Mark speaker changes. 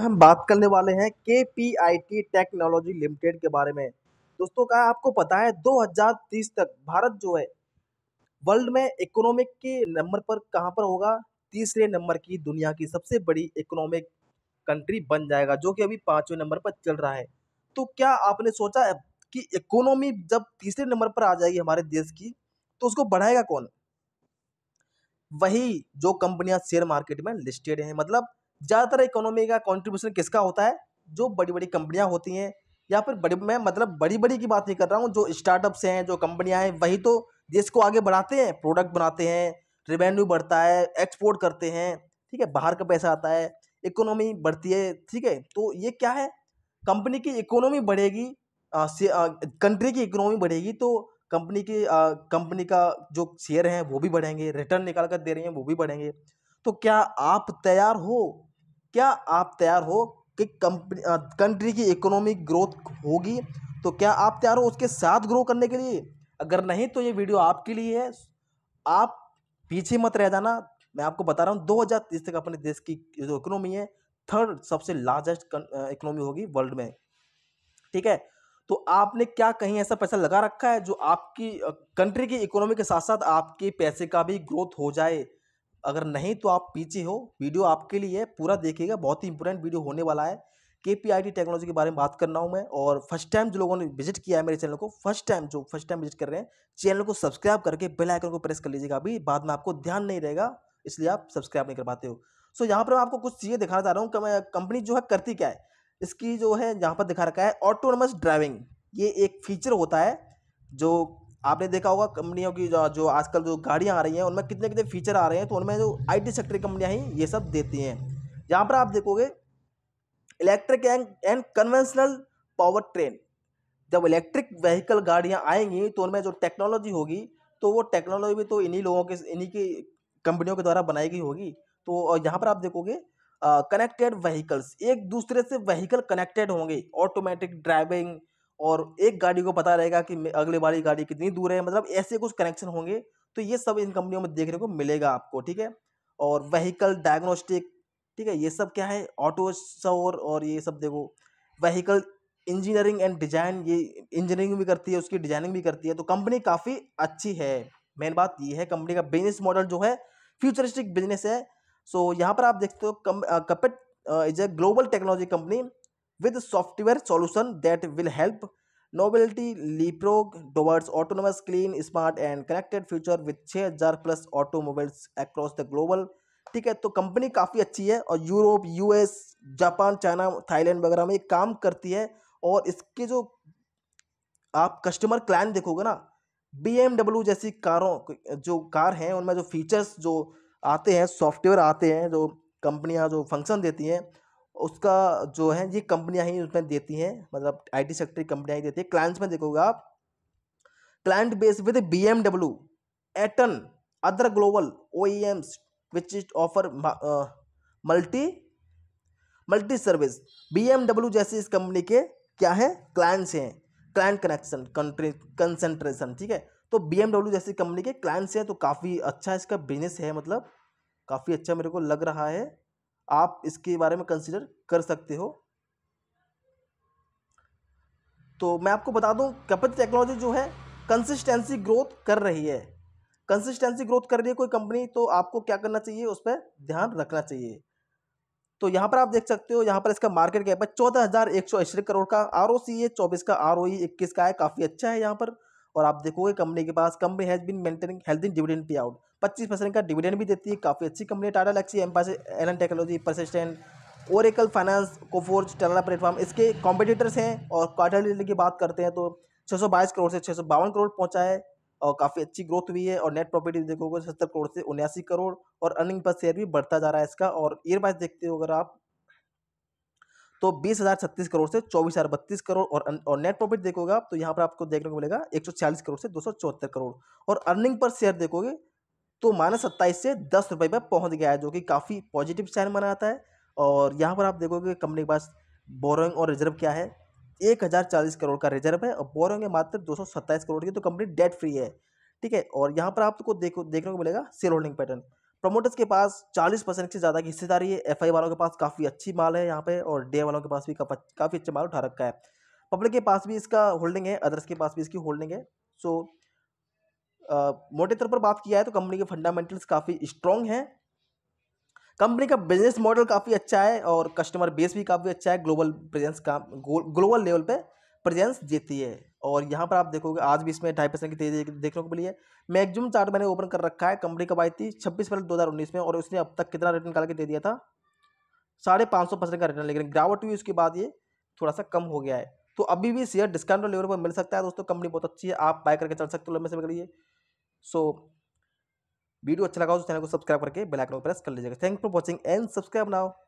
Speaker 1: हम बात करने वाले हैं के P I T technology limited के बारे में दोस्तों का आपको पता है 2030 तक भारत जो है वर्ल्ड में इकोनॉमिक के नंबर पर कहां पर होगा तीसरे नंबर की दुनिया की सबसे बड़ी इकोनॉमिक कंट्री बन जाएगा जो कि अभी पांचवें नंबर पर चल रहा है तो क्या आपने सोचा कि इकोनॉमी जब तीसरे नंबर पर आ जाएगी हमारे देश की तो उसको बढ़ाएगा कौन वही जो कंपनियां शेयर मार्केट में लिस्टेड हैं मतलब ज़्यादातर इकोनॉमी का कॉन्ट्रीब्यूशन किसका होता है जो बड़ी बड़ी कंपनियाँ होती हैं या फिर बड़ी मैं मतलब बड़ी बड़ी की बात नहीं कर रहा हूँ जो स्टार्टअप्स हैं जो कंपनियाँ हैं वही तो देश को आगे बढ़ाते हैं प्रोडक्ट बनाते हैं रेवेन्यू बढ़ता है एक्सपोर्ट करते हैं ठीक है बाहर का पैसा आता है इकोनॉमी बढ़ती है ठीक है तो ये क्या है कंपनी की इकोनॉमी बढ़ेगी कंट्री की इकोनॉमी बढ़ेगी तो कंपनी की कंपनी का जो शेयर हैं वो भी बढ़ेंगे रिटर्न निकाल कर दे रही हैं वो भी बढ़ेंगे तो क्या आप तैयार हो क्या आप तैयार हो कि कंपनी कंट्री की इकोनॉमिक ग्रोथ होगी तो क्या आप तैयार हो उसके साथ ग्रो करने के लिए अगर नहीं तो ये वीडियो आपके लिए है आप पीछे मत रह जाना मैं आपको बता रहा हूँ दो हज़ार तीस तक अपने देश की जो इकोनॉमी है थर्ड सबसे लार्जेस्ट इकोनॉमी होगी वर्ल्ड में ठीक है तो आपने क्या कहीं ऐसा पैसा लगा रखा है जो आपकी कंट्री की इकोनॉमी के साथ साथ आपके पैसे का भी ग्रोथ हो जाए अगर नहीं तो आप पीछे हो वीडियो आपके लिए पूरा देखिएगा बहुत ही इंपॉर्टेंट वीडियो होने वाला है के पी आई टी टेक्नोलॉजी के बारे में बात कर रहा हूँ मैं और फर्स्ट टाइम जो लोगों ने विजिट किया है मेरे चैनल को फर्स्ट टाइम जो फर्स्ट टाइम विजिट कर रहे हैं चैनल को सब्सक्राइब करके बेल आइकन को प्रेस कर लीजिएगा अभी बाद में आपको ध्यान नहीं रहेगा इसलिए आप सब्सक्राइब नहीं कर पाते हो सो so, यहाँ पर मैं आपको कुछ चीज़ें दिखाना चाह रहा हूँ कंपनी जो है करती क्या है इसकी जो है यहाँ पर दिखा रखा है ऑटोनमस ड्राइविंग ये एक फीचर होता है जो आपने देखा होगा कंपनियों की जो, जो आजकल जो गाड़ियाँ आ रही हैं उनमें कितने कितने फीचर आ रहे हैं तो उनमें जो आई सेक्टर की कंपनियाँ हैं ये सब देती हैं यहाँ पर आप देखोगे electric and and conventional power train जब इलेक्ट्रिक व्हीकल गाड़ियाँ आएंगी तो उनमें जो टेक्नोलॉजी होगी तो वो टेक्नोलॉजी भी तो इन्हीं लोगों के इन्हीं की कंपनियों के द्वारा बनाई गई होगी तो यहाँ पर आप देखोगे कनेक्टेड व्हीकल्स एक दूसरे से व्हीकल कनेक्टेड होंगे ऑटोमेटिक ड्राइविंग और एक गाड़ी को पता रहेगा कि अगले बारी गाड़ी कितनी दूर है मतलब ऐसे कुछ कनेक्शन होंगे तो ये सब इन कंपनियों में देखने को मिलेगा आपको ठीक है और वहीकल डायग्नोस्टिक ठीक है ये सब क्या है ऑटो शोर और ये सब देखो वहीकल इंजीनियरिंग एंड डिजाइन ये इंजीनियरिंग भी करती है उसकी डिजाइनिंग भी करती है तो कंपनी काफ़ी अच्छी है मेन बात ये है कंपनी का बिजनेस मॉडल जो है फ्यूचरिस्टिक बिजनेस है सो यहाँ पर आप देखते हो कम कपेट is a global technology company with software solution that will help mobility leapfrog towards autonomous clean smart and connected future with 6000 plus automobiles across the global ठीक है तो कंपनी काफ़ी अच्छी है और Europe US Japan China Thailand वगैरह में काम करती है और इसके जो आप कस्टमर क्लाइन देखोगे ना बी जैसी कारों जो कार हैं उनमें जो फीचर्स जो आते हैं सॉफ्टवेयर आते हैं जो कंपनियां जो फंक्शन देती हैं उसका जो है ये कंपनियां ही उसमें देती हैं मतलब आईटी सेक्टर की कंपनियाँ ही देती है क्लाइंट्स में देखोगे आप client base with B M W Eaton other global O E Ms which is offer multi multi service B M W जैसी इस कंपनी के क्या है क्लाइंट्स हैं क्लाइंट कनेक्शन कंट्री कंसेंट्रेशन ठीक है तो बी एम डब्ल्यू जैसी कंपनी के क्लाइंट्स हैं तो काफ़ी अच्छा इसका बिजनेस है मतलब काफ़ी अच्छा मेरे को लग रहा है आप इसके बारे में कंसिडर कर सकते हो तो मैं आपको बता दूं कपित टेक्नोलॉजी जो है कंसिस्टेंसी ग्रोथ कर रही है कंसिस्टेंसी ग्रोथ कर रही है कोई कंपनी तो आपको क्या करना चाहिए उस पर ध्यान रखना चाहिए तो यहाँ पर आप देख सकते हो यहाँ पर इसका मार्केट कैप है चौदह हज़ार एक सौ अस्सी करोड़ का आर ओ सी है चौबीस का आर ओ ई इक्कीस का है काफ़ी अच्छा है यहाँ पर और आप देखोगे कंपनी के पास company has been maintaining in dividend pay out पच्चीस परसेंट का डिविडेंड भी देती है काफ़ी अच्छी कंपनी टाटा लक्सी एम्पास एन टेक्नोलॉजी परसिस्टेंट एकल फाइनेंस कोफोर्ज टेलाना प्लेटफॉर्म इसके कॉम्पिटिटर्स हैं और क्वार्टर क्वार्टरली की बात करते हैं तो छः करोड़ से छः करोड़ पहुँचा है और काफ़ी अच्छी ग्रोथ हुई है और नेट प्रॉफिट देखोगे सत्तर करोड़ से उन्यासी करोड़ और अर्निंग पर शेयर भी बढ़ता जा रहा है इसका और ईयर वाइज देखते हो अगर आप तो बीस हज़ार छत्तीस करोड़ से चौबीस हज़ार बत्तीस करोड़ और और नेट प्रॉफिट देखोगे तो यहाँ पर आपको देखने को मिलेगा एक सौ छियालीस करोड़ से दो सौ चौहत्तर करोड़ और अर्निंग पर शेयर देखोगे तो माइनस सत्ताईस से दस रुपये पर पहुँच गया है जो कि काफ़ी पॉजिटिव साइन माना जाता है और यहाँ पर आप देखोगे कंपनी के पास बोरोइंग और रिजर्व क्या है एक हज़ार चालीस करोड़ का रिजर्व है और बोरिंग है मात्र दो सौ सत्ताईस करोड़ की तो कंपनी डेट फ्री है ठीक है और यहाँ पर आपको देखो देखने को मिलेगा सेल होल्डिंग पैटर्न प्रमोटर्स के पास 40 परसेंट से ज़्यादा की हिस्सेदारी है एफ वालों के पास काफ़ी अच्छी माल है यहाँ पे और डे वालों के पास भी काफ़ी अच्छा माल उठा रखा है पब्लिक के पास भी इसका होल्डिंग है अदर्स के पास भी इसकी होल्डिंग है सो आ, मोटे तौर पर बात किया है तो कंपनी के फंडामेंटल्स काफ़ी स्ट्रॉन्ग हैं कंपनी का बिजनेस मॉडल काफ़ी अच्छा है और कस्टमर बेस भी काफ़ी अच्छा है ग्लोबल प्रेजेंस का ग्लोबल लेवल पर प्रेजेंस जीती है और यहाँ पर आप देखोगे आज भी इसमें ढाई परसेंट की तेजी देखने को मिली है मैक्सिमम चार्ट मैंने ओपन कर रखा है कंपनी कब आई थी छब्बीस फरवरी दो में और उसने अब तक कितना रिटर्न निकाल के दे दिया था साढ़े पाँच सौ परसेंट का रिटर्न लेकिन गिरावट हुई उसके बाद ये थोड़ा सा कम हो गया है तो अभी भी शेयर डिस्काउंट लेवल पर मिल सकता है दोस्तों कंपनी बहुत अच्छी है आप बाय करके चल सकते हो लंबे समय के लिए सो वीडियो अच्छा लगा तो चैनल को सब्सक्राइब करके बेल आइकन को प्रेस कर लीजिएगा thank for watching and subscribe now